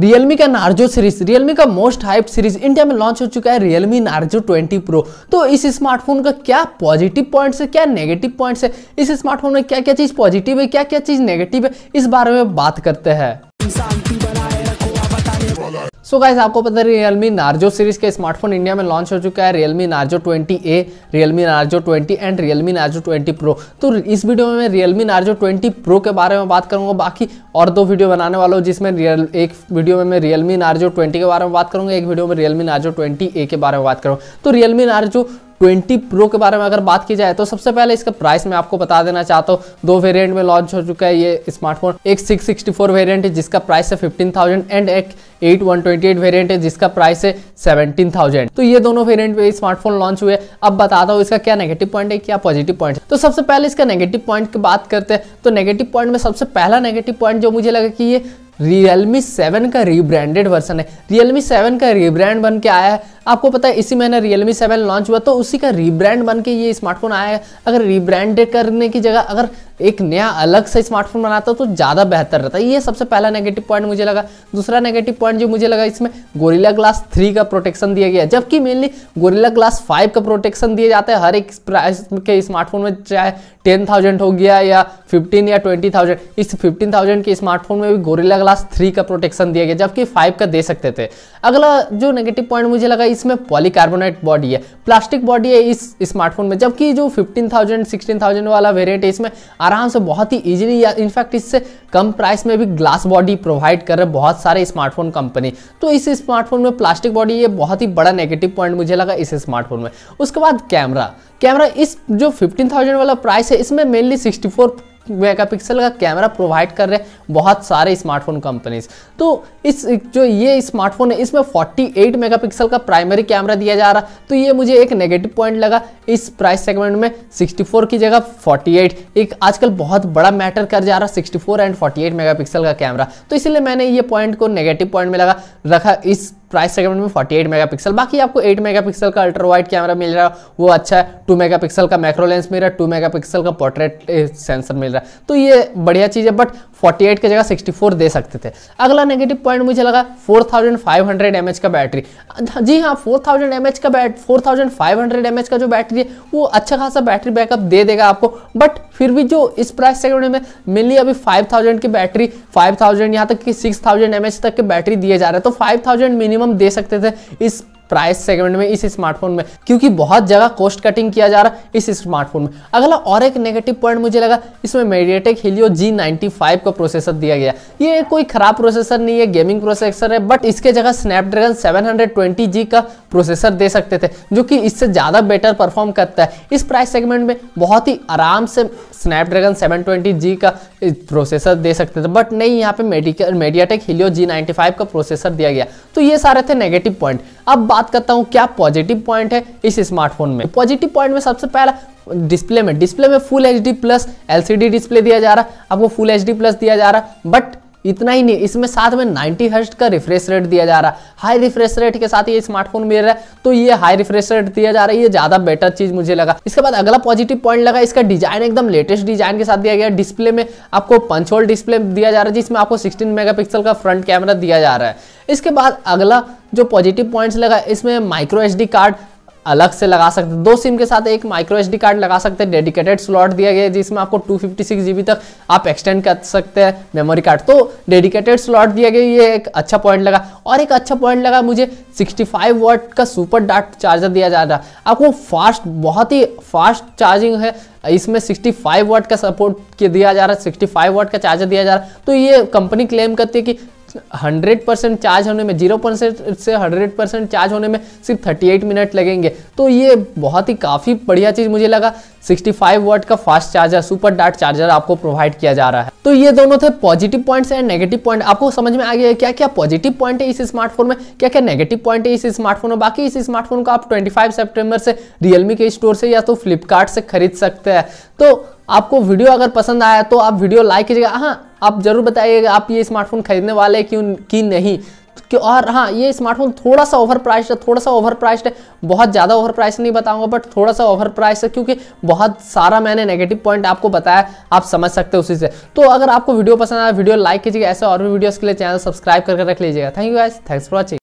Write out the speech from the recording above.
Realme का Narzo series Realme का most hype series India में लॉन्च हो चुका है रियलमी नार्जो 20 प्रो तो इस स्मार्टफोन का क्या पॉजिटिव पॉइंट्स है क्या नेगेटिव पॉइंट्स है इस स्मार्टफोन में क्या क्या चीज़ पॉजिटिव है क्या क्या चीज़ नेगेटिव है इस बारे में बात करते हैं सो so गाइज आपको पता है रियलमी नार्जो सीरीज के स्मार्टफोन इंडिया में लॉन्च हो चुका है Realme Narzo 20A, A Realme Narzo 20 and Realme Narzo 20 pro तो इस वीडियो में मैं रियलमी नार्जो 20 प्रो के बारे में बात करूंगा बाकी और दो वीडियो बनाने वाला हूँ जिसमें रियल एक वीडियो में मैं रियलमी नार्जो ट्वेंटी के बारे में बात करूंगा एक वीडियो में रियलमी नार्जो ट्वेंटी ए के बारे में बात करूँगा तो रियलमी नार्जो 20 प्रो के बारे में अगर बात की जाए तो सबसे पहले इसका प्राइस मैं आपको बता देना चाहता हूँ दो वेरिएंट में लॉन्च हो चुका है ये स्मार्टफोन एक 664 वेरिएंट है जिसका प्राइस है 15,000 एंड एक eight one twenty eight variant है जिसका प्राइस है सेवेंटीन थाउजेंड तो ये दोनों वेरियंट पे स्मार्टफोन लॉन्च हुए अब बताता हूँ इसका क्या नेगेटिव पॉइंट है क्या पॉजिटिव पॉइंट तो सबसे पहले इसका नेगेटिव पॉइंट की बात करते हैं तो नेगेटिव पॉइंट में सबसे पहला नेगेटिव पॉइंट जो मुझे लगा कि ये Realme 7 का रीब्रांडेड वर्सन है Realme 7 का रीब्रांड बन के आया है आपको पता है इसी महीने Realme 7 लॉन्च हुआ तो उसी का रीब्रांड बन के ये स्मार्टफोन आया है अगर रीब्रांड करने की जगह अगर एक नया अलग से स्मार्टफोन बनाता तो ज़्यादा बेहतर रहता ये सबसे पहला नेगेटिव पॉइंट मुझे लगा दूसरा नेगेटिव पॉइंट जो मुझे लगा इसमें गोरिला ग्लास थ्री का प्रोटेक्शन दिया गया जबकि मेनली गोरिल्ला ग्लास फाइव का प्रोटेक्शन दिया जाता है हर एक प्राइस के स्मार्टफोन में चाहे टेन थाउजेंड हो गया या फिफ्टीन या ट्वेंटी थाउजेंड इस फिफ्टीन थाउजेंड के स्मार्टफोन में भी गोरिल्ला ग्लास थ्री का प्रोटेक्शन दिया गया जबकि फाइव का दे सकते थे अगला जो नेगेटिव पॉइंट मुझे लगा इसमें पॉलीकार्बोनेट बॉडी है प्लास्टिक बॉडी है इस स्मार्टफोन में जबकि जो फिफ्टीन थाउजेंड सिक्सटीन थाउजेंड वाला वेरियंट है इसमें आराम से बहुत ही ईजिली या इनफैक्ट इससे कम प्राइस में भी ग्लास बॉडी प्रोवाइड कर रहे बहुत सारे स्मार्टफोन कंपनी तो इस स्मार्टफोन में प्लास्टिक बॉडी ये बहुत ही बड़ा नेगेटिव पॉइंट मुझे लगा इस स्मार्टफोन में उसके बाद कैमरा कैमरा इस जो 15,000 वाला प्राइस वैसे इसमें मेनली 64 मेगापिक्सल का कैमरा प्रोवाइड कर रहे हैं बहुत सारे स्मार्टफोन कंपनीज तो इस जो ये स्मार्टफोन है इसमें 48 मेगापिक्सल का प्राइमरी कैमरा दिया जा रहा तो ये मुझे एक नेगेटिव पॉइंट लगा इस प्राइस सेगमेंट में 64 की जगह 48 एक आजकल बहुत बड़ा मैटर कर जा रहा 64 एंड 48 मेगापिक्सल का कैमरा तो इसलिए मैंने ये पॉइंट को नेगेटिव पॉइंट में लगा रखा इस प्राइस सेगमेंट में 48 मेगापिक्सल बाकी आपको 8 मेगापिक्सल का अल्ट्रा वाइड कैमरा मिल रहा है वो अच्छा है 2 मेगापिक्सल का मैक्रो लेंस मिल रहा है 2 मेगापिक्सल का पोर्ट्रेट सेंसर मिल रहा है तो ये बढ़िया चीज़ है बट 48 की जगह 64 दे सकते थे अगला नेगेटिव पॉइंट मुझे लगा 4500 mAh का बैटरी हाँ, जी हाँ 4000 mAh का बैट एम एच का जो बैटरी है वो अच्छा खासा बैटरी बैकअप दे देगा आपको बट फिर भी जो इस प्राइस सेगमेंट में मिली अभी 5000 की बैटरी 5000 यहाँ तक कि 6000 एच तक की बैटरी दिए जा रहे हैं तो 5000 मिनिमम दे सकते थे इस प्राइस सेगमेंट में इस स्मार्टफोन में क्योंकि बहुत जगह कॉस्ट कटिंग किया जा रहा है इस स्मार्टफोन में अगला और एक नेगेटिव पॉइंट मुझे लगा इसमें मेडियाटेक हिलियो जी का प्रोसेसर दिया गया ये कोई खराब प्रोसेसर नहीं है गेमिंग प्रोसेसर है बट इसके जगह स्नैपड्रैगन सेवन का प्रोसेसर दे सकते थे जो कि इससे ज़्यादा बेटर परफॉर्म करता है इस प्राइस सेगमेंट में बहुत ही आराम से स्नैपड्रैगन सेवन जी का प्रोसेसर दे सकते थे बट नहीं यहाँ पे मेडिकल मेडियाटेक हिलियो जी का प्रोसेसर दिया गया तो ये सारे थे नेगेटिव पॉइंट अब बात करता हूं क्या पॉजिटिव पॉइंट है इस स्मार्टफोन में पॉजिटिव पॉइंट में सबसे पहला डिस्प्ले में डिस्प्ले में full H D plus L display दिया जा रहा है आपको फुल एच डी प्लस दिया जा रहा है बट इतना ही नहीं इसमें साथ में 90 हर्स्ट का रिफ्रेश रेट दिया जा रहा है हाई रिफ्रेश रेट के साथ ये स्मार्टफोन मिल रहा है तो ये हाई रिफ्रेश रेट दिया जा रहा है ये ज्यादा बेटर चीज मुझे लगा इसके बाद अगला पॉजिटिव पॉइंट लगा इसका डिजाइन एकदम लेटेस्ट डिजाइन के साथ दिया गया डिस्प्ले में आपको पंच होल डिस्प्ले दिया जा रहा है जिसमें आपको सिक्सटीन मेगा का फ्रंट कैमरा दिया जा रहा है इसके बाद अगला जो पॉजिटिव पॉइंट्स लगा इसमें माइक्रो एच कार्ड अलग से लगा सकते हैं दो सिम के साथ एक माइक्रो एच कार्ड लगा सकते हैं डेडिकेटेड स्लॉट दिया गया है जिसमें आपको टू फिफ्टी तक आप एक्सटेंड कर सकते हैं मेमोरी कार्ड तो डेडिकेटेड स्लॉट दिया गया ये एक अच्छा पॉइंट लगा और एक अच्छा पॉइंट लगा मुझे 65 वाट का सुपर डार्ट चार्जर दिया जा रहा है आपको फास्ट बहुत ही फास्ट चार्जिंग है इसमें 65 वाट का सपोर्ट के दिया जा रहा है 65 वाट का चार्जर दिया जा रहा है तो ये कंपनी क्लेम करती है कि हंड्रेड परसेंट चार्ज होने में जीरो परसेंट से हंड्रेड परसेंट चार्ज होने में सिर्फ थर्टी एट मिनट लगेंगे तो ये बहुत ही काफ़ी बढ़िया चीज़ मुझे लगा सिक्सटी फाइव वर्ट का fast charger super dart charger आपको प्रोवाइड किया जा रहा है तो ये दोनों थे positive points and negative point आपको समझ में आ गया क्या क्या पॉजिटिव पॉइंट है इस स्मार्टफोन में क्या क्या नेगेटिव पॉइंट है इस स्मार्टफोन में बाकी इस स्मार्टफोन को आप ट्वेंटी फाइव से रियलमी के स्टोर से या तो फ्लिपकार्ट से खरीद सकते हैं तो आपको वीडियो अगर पसंद आया तो आप वीडियो लाइक कीजिएगा हाँ आप ज़रूर बताइएगा आप ये स्मार्टफोन खरीदने वाले क्यों कि नहीं कि और हाँ ये स्मार्टफोन थोड़ा सा ओवर प्राइस्ड है थोड़ा सा ओवर प्राइस्ड है बहुत ज़्यादा ओवर प्राइस नहीं बताऊंगा बट थोड़ा सा ओवर प्राइस है क्योंकि बहुत सारा मैंने नेगेटिव पॉइंट आपको बताया आप समझ सकते हो उसी से तो अगर आपको वीडियो पसंद आया वीडियो लाइक कीजिएगा ऐसे और भी वीडियोज़ के लिए चैनल सब्सक्राइब करके रख लीजिएगा thank you guys thanks for watching